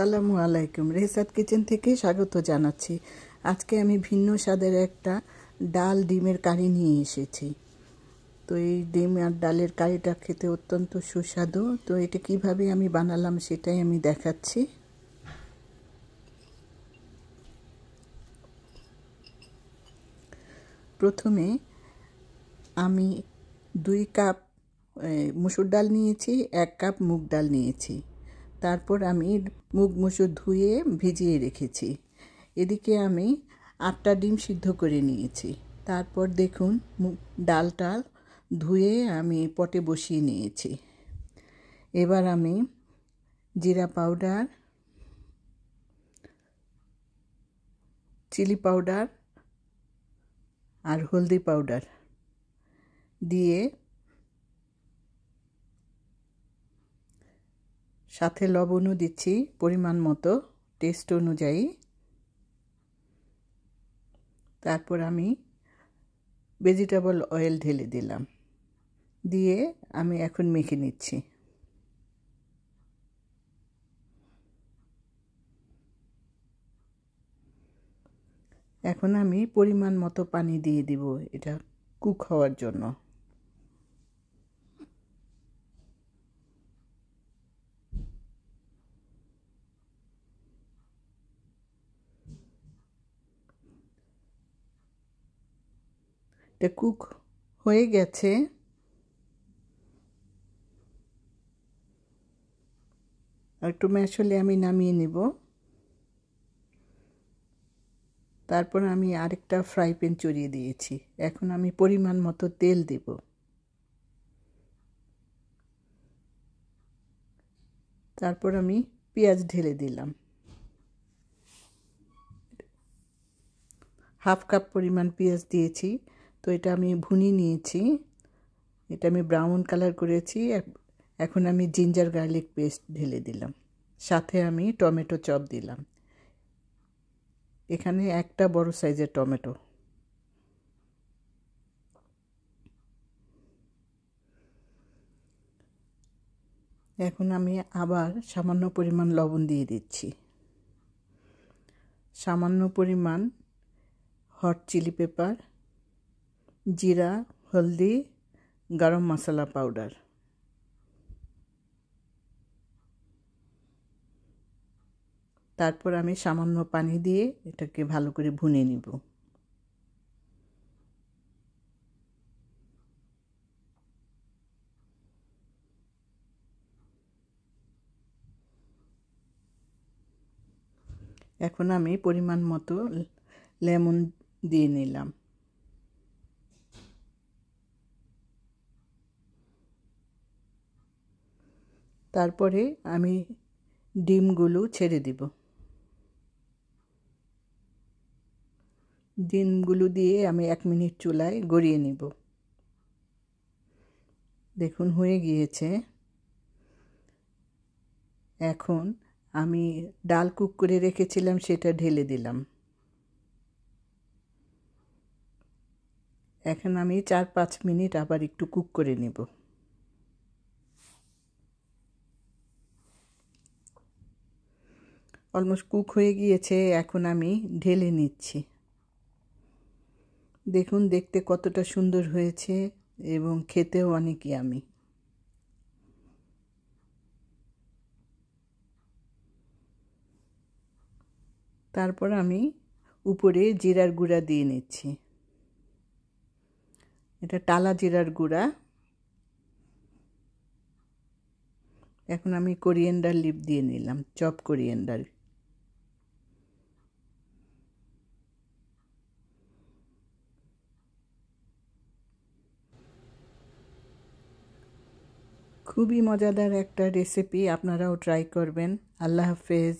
আসসালামু আলাইকুম রেহসাদ কিচেন থেকে স্বাগত জানাচ্ছি আজকে আমি ভিন্ন স্বাদের একটা ডাল ডিমের কারি নিয়ে এসেছি তো এই ডিম আর ডালের কারিটা খেতে অত্যন্ত সুস্বাদু তো এটা কিভাবে আমি বানালাম সেটাই আমি দেখাচ্ছি প্রথমে আমি দুই কাপ মুসুর ডাল নিয়েছি এক কাপ মুগ ডাল নিয়েছি তারপর আমি মুখ মুসুর ধুয়ে ভিজিয়ে রেখেছি এদিকে আমি আটটা ডিম সিদ্ধ করে নিয়েছি তারপর দেখুন টাল ধুয়ে আমি পটে বসিয়ে নিয়েছি এবার আমি জিরা পাউডার চিলি পাউডার আর হলদি পাউডার দিয়ে সাথে লবণও দিচ্ছি পরিমাণ মতো টেস্ট অনুযায়ী তারপর আমি ভেজিটেবল অয়েল ঢেলে দিলাম দিয়ে আমি এখন মেখে নিচ্ছি এখন আমি পরিমাণ মতো পানি দিয়ে দিব এটা কুক হওয়ার জন্য এটা কুক হয়ে গেছে আর একটু ম্যাশ হলে আমি নামিয়ে নেব তারপর আমি আরেকটা ফ্রাই প্যান চড়িয়ে দিয়েছি এখন আমি পরিমাণ মতো তেল দেব তারপর আমি পেঁয়াজ ঢেলে দিলাম হাফ কাপ পরিমাণ পেঁয়াজ দিয়েছি তো এটা আমি ভুনি নিয়েছি এটা আমি ব্রাউন কালার করেছি এখন আমি জিঞ্জার গার্লিক পেস্ট ঢেলে দিলাম সাথে আমি টমেটো চপ দিলাম এখানে একটা বড় সাইজের টমেটো এখন আমি আবার সামান্য পরিমাণ লবণ দিয়ে দিচ্ছি সামান্য পরিমাণ হট চিলি পেপার জিরা হলদি গরম মশলা পাউডার তারপর আমি সামান্য পানি দিয়ে এটাকে ভালো করে ভুনে নিব এখন আমি পরিমাণ মতো লেমন দিয়ে নিলাম তারপরে আমি ডিমগুলো ছেড়ে দিব ডিমগুলো দিয়ে আমি এক মিনিট চুলায় গড়িয়ে নিব দেখুন হয়ে গিয়েছে এখন আমি ডাল কুক করে রেখেছিলাম সেটা ঢেলে দিলাম এখন আমি চার পাঁচ মিনিট আবার একটু কুক করে নেব অলমোস্ট কুক হয়ে গিয়েছে এখন আমি ঢেলে নিচ্ছি দেখুন দেখতে কতটা সুন্দর হয়েছে এবং খেতেও অনেকই আমি তারপর আমি উপরে জিরার গুঁড়া দিয়ে নিচ্ছি এটা টালা জিরার গুঁড়া এখন আমি কোরিয়েন্ডার লিপ দিয়ে নিলাম চপ কোরিয়েন্ডার খুবই মজার একটা রেসিপি আপনারাও ট্রাই করবেন আল্লাহ হাফেজ